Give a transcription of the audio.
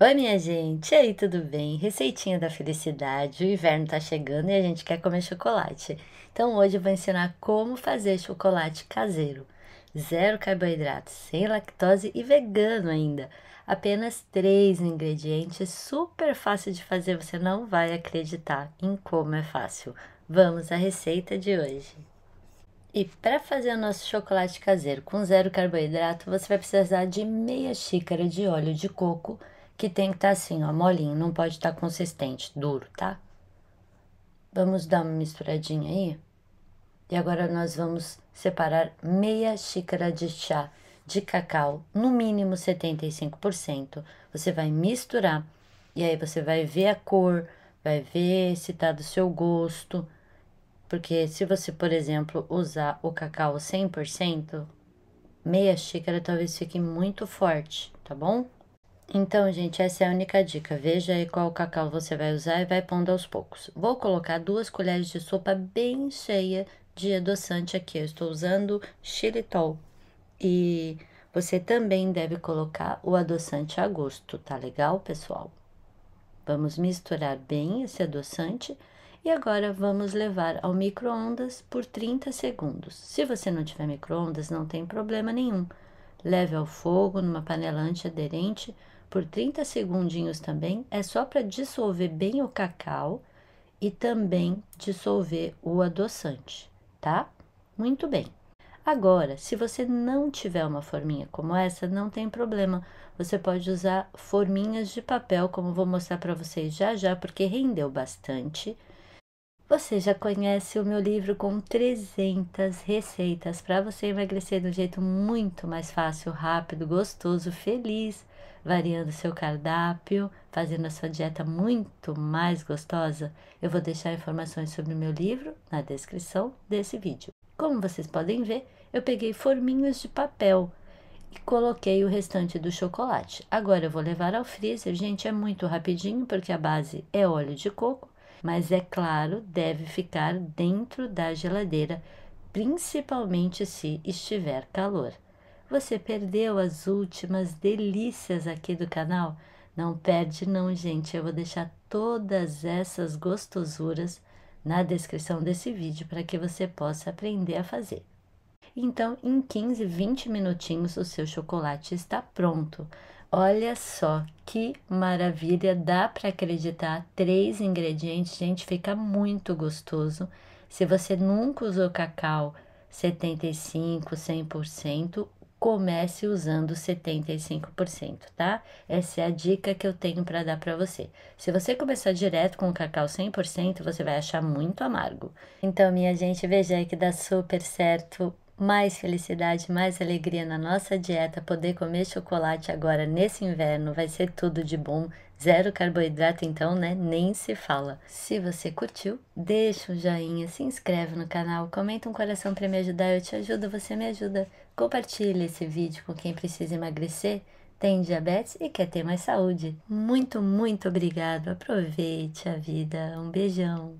Oi, minha gente! E aí, tudo bem? Receitinha da felicidade. O inverno tá chegando e a gente quer comer chocolate. Então, hoje eu vou ensinar como fazer chocolate caseiro. Zero carboidrato, sem lactose e vegano ainda. Apenas três ingredientes, super fácil de fazer, você não vai acreditar em como é fácil. Vamos à receita de hoje. E para fazer o nosso chocolate caseiro com zero carboidrato, você vai precisar de meia xícara de óleo de coco que tem que estar tá assim, ó, molinho, não pode estar tá consistente, duro, tá? Vamos dar uma misturadinha aí. E agora nós vamos separar meia xícara de chá de cacau, no mínimo 75%. Você vai misturar e aí você vai ver a cor, vai ver se tá do seu gosto. Porque se você, por exemplo, usar o cacau 100%, meia xícara talvez fique muito forte, tá bom? Então, gente, essa é a única dica. Veja aí qual cacau você vai usar e vai pondo aos poucos. Vou colocar duas colheres de sopa bem cheia de adoçante aqui. Eu estou usando xilitol. E você também deve colocar o adoçante a gosto, tá legal, pessoal? Vamos misturar bem esse adoçante e agora vamos levar ao micro-ondas por 30 segundos. Se você não tiver micro-ondas, não tem problema nenhum. Leve ao fogo numa panela antiaderente por 30 segundinhos também, é só para dissolver bem o cacau e também dissolver o adoçante, tá? Muito bem. Agora, se você não tiver uma forminha como essa, não tem problema. Você pode usar forminhas de papel, como vou mostrar para vocês já já, porque rendeu bastante você já conhece o meu livro com 300 receitas para você emagrecer de um jeito muito mais fácil, rápido, gostoso, feliz, variando seu cardápio, fazendo a sua dieta muito mais gostosa? Eu vou deixar informações sobre o meu livro na descrição desse vídeo. Como vocês podem ver, eu peguei forminhos de papel e coloquei o restante do chocolate. Agora eu vou levar ao freezer, gente, é muito rapidinho porque a base é óleo de coco mas é claro, deve ficar dentro da geladeira, principalmente se estiver calor. Você perdeu as últimas delícias aqui do canal? Não perde não, gente. Eu vou deixar todas essas gostosuras na descrição desse vídeo para que você possa aprender a fazer. Então, em 15, 20 minutinhos o seu chocolate está pronto. Olha só que maravilha, dá para acreditar. Três ingredientes, gente, fica muito gostoso. Se você nunca usou cacau 75, 100%, comece usando 75%, tá? Essa é a dica que eu tenho para dar para você. Se você começar direto com o cacau 100%, você vai achar muito amargo. Então, minha gente, veja aí que dá super certo mais felicidade, mais alegria na nossa dieta, poder comer chocolate agora nesse inverno vai ser tudo de bom. Zero carboidrato, então, né? Nem se fala. Se você curtiu, deixa um joinha, se inscreve no canal, comenta um coração para me ajudar. Eu te ajudo, você me ajuda. Compartilhe esse vídeo com quem precisa emagrecer, tem diabetes e quer ter mais saúde. Muito, muito obrigado. Aproveite a vida. Um beijão.